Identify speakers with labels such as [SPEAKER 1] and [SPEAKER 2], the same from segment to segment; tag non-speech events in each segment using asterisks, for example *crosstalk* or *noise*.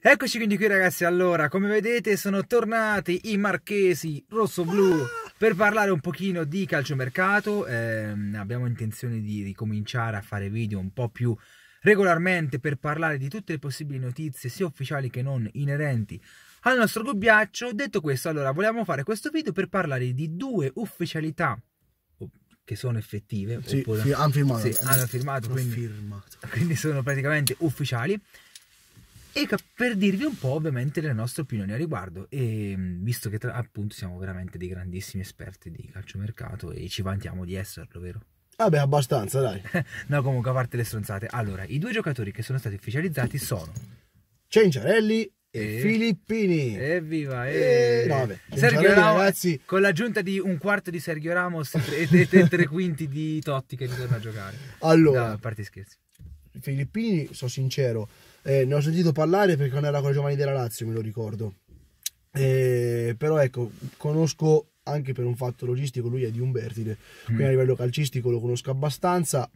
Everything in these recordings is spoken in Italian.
[SPEAKER 1] Eccoci quindi qui ragazzi, allora come vedete sono tornati i marchesi rosso-blu per parlare un pochino di calciomercato, eh, abbiamo intenzione di ricominciare a fare video un po' più regolarmente per parlare di tutte le possibili notizie sia ufficiali che non inerenti al nostro gobbiaccio. Detto questo, allora vogliamo fare questo video per parlare di due ufficialità che sono effettive, sì, oppure, hanno firmato, sì, hanno firmato, quindi, firmato. *laughs* quindi sono praticamente ufficiali e per dirvi un po' ovviamente le nostre opinioni a riguardo e ehm, visto che tra, appunto siamo veramente dei grandissimi esperti di calciomercato e ci vantiamo di esserlo, vero?
[SPEAKER 2] Vabbè, ah abbastanza,
[SPEAKER 1] dai. *laughs* no, comunque a parte le stronzate. Allora, i due giocatori che sono stati ufficializzati sono
[SPEAKER 2] Cenciarelli e Filippini.
[SPEAKER 1] Evviva!
[SPEAKER 2] E... Eh. No, vabbè, Sergio Ramos, ragazzi... con
[SPEAKER 1] l'aggiunta di un quarto di Sergio Ramos e tre, tre, tre quinti di Totti che ritorna a giocare.
[SPEAKER 2] Allora, no, a parte scherzi. Filippini, sono sincero, eh, ne ho sentito parlare perché non era con i giovani della Lazio, me lo ricordo. Eh, però ecco, conosco anche per un fatto logistico, lui è di Umbertide, quindi a mm. livello calcistico lo conosco abbastanza.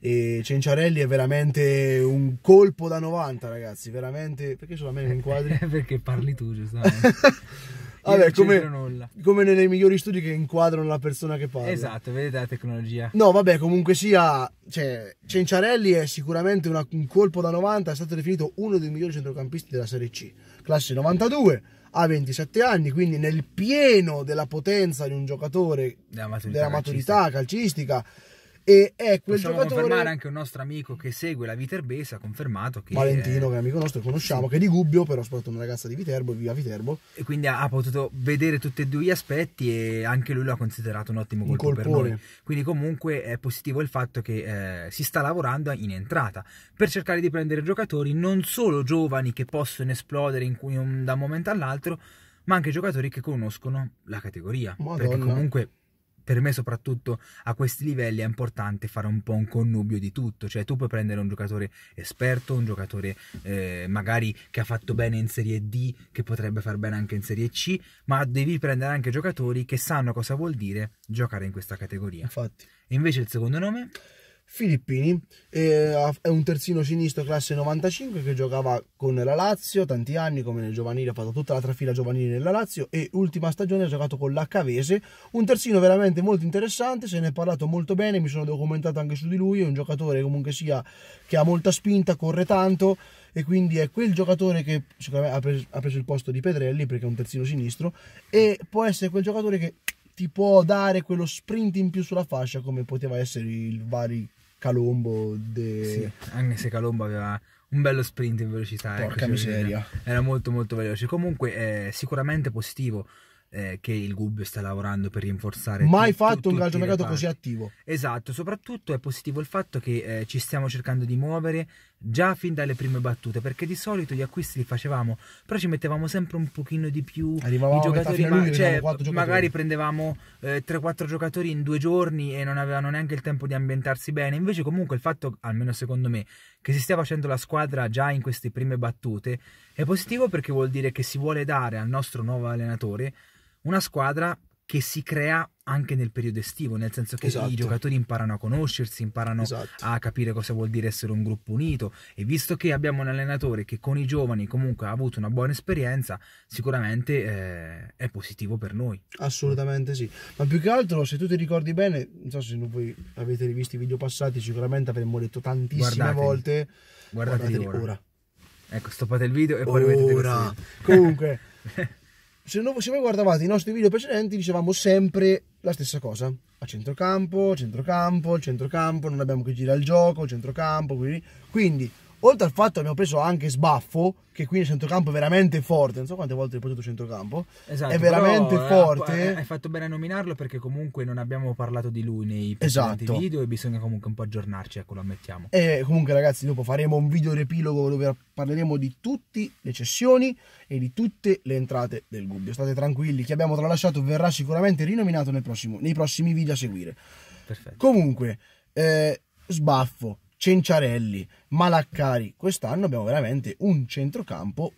[SPEAKER 2] E Cenciarelli è veramente un colpo da 90, ragazzi, veramente... Perché solo a me non inquadri? *laughs* perché parli tu, giustamente. *laughs*
[SPEAKER 1] Vabbè, come,
[SPEAKER 2] come nei migliori studi che inquadrano la persona che parla. Esatto,
[SPEAKER 1] vedete la tecnologia. No,
[SPEAKER 2] vabbè, comunque sia, cioè, Cenciarelli è sicuramente una, un colpo da 90, è stato definito uno dei migliori centrocampisti della Serie C, classe 92, ha 27 anni, quindi nel pieno della potenza di un giocatore
[SPEAKER 1] della maturità, della maturità
[SPEAKER 2] calcistica, calcistica e è quel Possiamo giocatore... confermare
[SPEAKER 1] anche un nostro amico che segue la Viterbese ha confermato che Valentino è... Eh,
[SPEAKER 2] che è amico nostro conosciamo sì. che è di Gubbio però ha sposato una ragazza di Viterbo e viva Viterbo e quindi ha, potuto vedere tutti e due gli aspetti
[SPEAKER 1] e anche lui lo ha considerato un ottimo colpo un per noi quindi comunque è positivo il fatto che eh, si sta lavorando in entrata per cercare di prendere giocatori non solo giovani che possono esplodere in, da un momento all'altro ma anche giocatori che conoscono la categoria Madonna. perché comunque per me soprattutto a questi livelli è importante fare un po' un connubio di tutto, cioè tu puoi prendere un giocatore esperto, un giocatore eh, magari che ha fatto bene in Serie D, che potrebbe far bene anche in Serie C, ma devi prendere anche giocatori
[SPEAKER 2] che sanno cosa vuol dire giocare in questa categoria. Infatti. E invece il secondo nome? Filippini, eh, è un terzino sinistro classe 95 che giocava con la Lazio tanti anni come nel giovanile, ha fatto tutta la trafila giovanile nella Lazio e ultima stagione ha giocato con l'Accavese, un terzino veramente molto interessante, se ne è parlato molto bene, mi sono documentato anche su di lui, è un giocatore comunque sia che ha molta spinta, corre tanto e quindi è quel giocatore che secondo me ha preso, ha preso il posto di Pedrelli perché è un terzino sinistro e può essere quel giocatore che ti può dare quello sprint in più sulla fascia come poteva essere il vari Calombo. De... Sì, anche se Calombo aveva
[SPEAKER 1] un bello sprint in velocità. Porca ecco, miseria. Era molto molto veloce. Comunque eh, sicuramente positivo eh, che il Gubbio sta lavorando per rinforzare. Mai tu, fatto tu, un calciomercato così attivo. Esatto, soprattutto è positivo il fatto che eh, ci stiamo cercando di muovere già fin dalle prime battute, perché di solito gli acquisti li facevamo, però ci mettevamo sempre un pochino di più Arrivavamo i giocatori, ma, cioè, giocatori. magari prendevamo eh, 3-4 giocatori in due giorni e non avevano neanche il tempo di ambientarsi bene, invece comunque il fatto, almeno secondo me, che si stia facendo la squadra già in queste prime battute è positivo perché vuol dire che si vuole dare al nostro nuovo allenatore una squadra che si crea anche nel periodo estivo, nel senso che esatto. i giocatori imparano a conoscersi, imparano esatto. a capire cosa vuol dire essere un gruppo unito e visto che abbiamo un allenatore che con i giovani comunque ha avuto una buona esperienza, sicuramente eh, è positivo per noi.
[SPEAKER 2] Assolutamente sì, ma più che altro se tu ti ricordi bene, non so se voi avete rivisto i video passati, sicuramente avremmo detto tantissime guardateli, volte guardate guardateli ora. ora.
[SPEAKER 1] Ecco, stoppate il video
[SPEAKER 2] e poi ora. rivedete questo Comunque... *laughs* se, non, se voi guardavate i nostri video precedenti dicevamo sempre la stessa cosa a centrocampo, centrocampo, centrocampo, non abbiamo che girare il gioco, centrocampo, quindi, quindi Oltre al fatto che abbiamo preso anche Sbaffo, che qui il centrocampo è veramente forte. Non so quante volte hai portato centrocampo. Esatto, è veramente però, eh, forte. Eh, hai
[SPEAKER 1] fatto bene a nominarlo perché comunque non abbiamo parlato di lui nei esatto. video e bisogna comunque un po' aggiornarci, ecco, lo ammettiamo.
[SPEAKER 2] E comunque ragazzi, dopo faremo un video riepilogo dove parleremo di tutte le cessioni e di tutte le entrate del Gubbio. State tranquilli, chi abbiamo tralasciato verrà sicuramente rinominato prossimo, nei prossimi video a seguire. Perfetto. Comunque, eh, sbaffo Cenciarelli, Malaccari. Quest'anno abbiamo veramente un centrocampo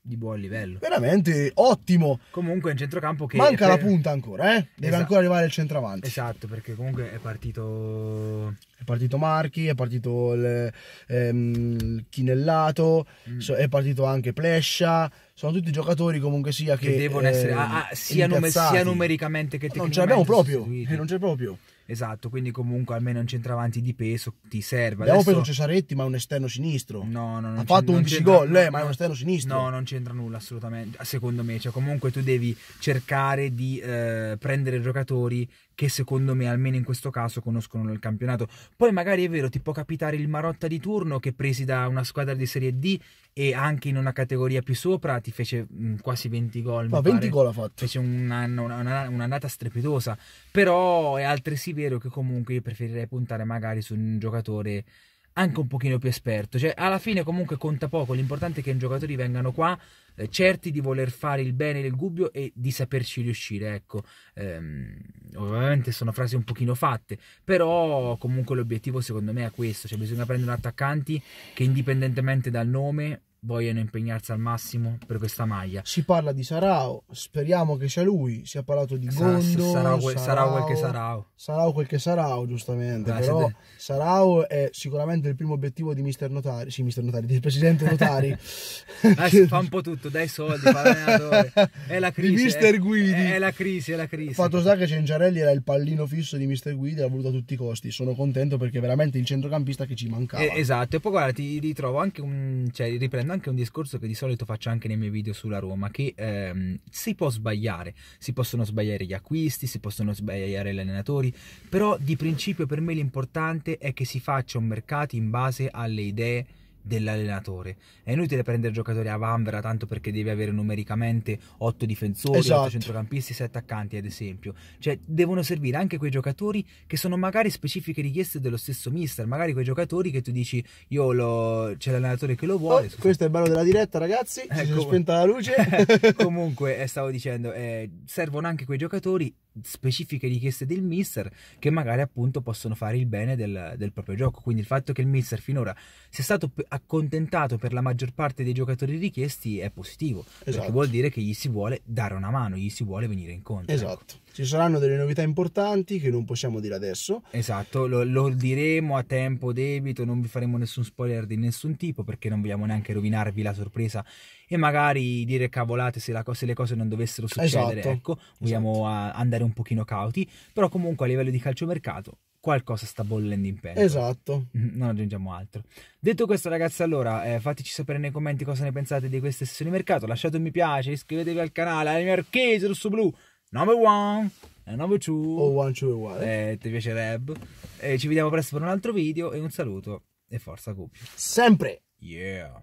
[SPEAKER 2] di buon livello. Veramente ottimo. Comunque un centrocampo che... Manca per... la punta ancora, eh? Deve esatto. ancora arrivare il centravanti. Esatto, perché comunque è partito... È partito Marchi, è partito il, ehm, il Chinellato, mm. è partito anche Plescia. Sono tutti giocatori comunque sia che... che devono eh, essere... Ehm, ah, a, ah, sia, num- sia, numericamente che tecnicamente. Non ce l'abbiamo proprio. Eh,
[SPEAKER 1] non c'è proprio. Esatto, quindi comunque almeno un centravanti di
[SPEAKER 2] peso ti serve. Abbiamo Adesso... preso Cesaretti, ma è un esterno sinistro. No, no, no. Ha fatto 11 gol, lei, eh, ma è
[SPEAKER 1] un esterno sinistro. No, non c'entra nulla assolutamente, secondo me. Cioè, comunque tu devi cercare di eh, prendere giocatori che secondo me, almeno in questo caso, conoscono il campionato. Poi magari è vero, ti può capitare il Marotta di turno che presi da una squadra di Serie D e anche in una categoria più sopra ti fece mh, mm, quasi 20 gol. Ma 20 pare. gol ha fatto. Fece un'annata una, una strepitosa. Però è altresì vero che comunque io preferirei puntare magari su un giocatore anche un pochino più esperto. Cioè, alla fine comunque conta poco, l'importante è che i giocatori vengano qua eh, certi di voler fare il bene del dubbio e di saperci riuscire, ecco. Ehm, ovviamente sono frasi un pochino fatte, però comunque l'obiettivo secondo me è questo, cioè bisogna prendere attaccanti che indipendentemente dal nome vogliono impegnarsi al massimo per questa maglia.
[SPEAKER 2] Si parla di Sarao, speriamo che sia lui, si è parlato di esatto, Gondo, sarà, sarà, sarà quel che sarà. Sarà quel che sarà, giustamente, Grazie però Sarao è sicuramente il primo obiettivo di mister Notari, sì, mister Notari, del presidente *laughs* Notari. Adesso fa un
[SPEAKER 1] po' tutto, dai soldi, fa
[SPEAKER 2] *laughs* È la crisi. Di mister è, eh. Guidi.
[SPEAKER 1] È, è, la crisi,
[SPEAKER 2] è la crisi. Fatto sta che Cengiarelli era il pallino fisso di mister Guidi e l'ha voluto a tutti i costi. Sono contento perché veramente il centrocampista che ci mancava. Eh,
[SPEAKER 1] esatto, e poi guarda, ti ritrovo anche un cioè riprendo anche un discorso che di solito faccio anche nei miei video sulla Roma, che ehm, si può sbagliare, si possono sbagliare gli acquisti, si possono sbagliare gli allenatori, però di principio per me l'importante è che si faccia un mercato in base alle idee dell'allenatore. È inutile prendere giocatori a vanvera tanto perché devi avere numericamente 8 difensori, esatto. 8 centrocampisti, 7 attaccanti, ad esempio. Cioè, devono servire anche quei giocatori che sono magari specifiche richieste dello stesso mister, magari quei giocatori che tu dici "Io lo c'è l'allenatore che lo vuole". Oh,
[SPEAKER 2] questo è il bello della diretta, ragazzi. Ecco. *laughs* Si è ecco. spenta la luce.
[SPEAKER 1] *laughs* Comunque, eh, stavo dicendo, eh, servono anche quei giocatori specifiche richieste del mister che magari appunto possono fare il bene del, del, proprio gioco. Quindi il fatto che il mister finora sia stato accontentato per la maggior parte dei giocatori richiesti è positivo, esatto. perché vuol dire che gli si vuole dare una mano, gli si vuole venire incontro. Ecco. Esatto. Ecco.
[SPEAKER 2] Ci saranno delle novità importanti che non possiamo dire adesso. Esatto, lo, lo diremo
[SPEAKER 1] a tempo debito, non vi faremo nessun spoiler di nessun tipo perché non vogliamo neanche rovinarvi la sorpresa e magari dire cavolate se, co- se le cose non dovessero succedere. Esatto. Ecco, vogliamo esatto. andare un pochino cauti, però comunque a livello di calciomercato qualcosa sta bollendo in pelle. Esatto. Mm-hmm, non aggiungiamo altro. Detto questo, ragazzi, allora eh, fateci sapere nei commenti cosa ne pensate di queste sessioni di mercato. Lasciate un mi piace, iscrivetevi al canale, Anime Arcade, Rosso Blu number one and number two o one two one eh, ti piacerebbe e ci vediamo presto per un altro video e un saluto e forza Gubbio
[SPEAKER 2] sempre
[SPEAKER 1] yeah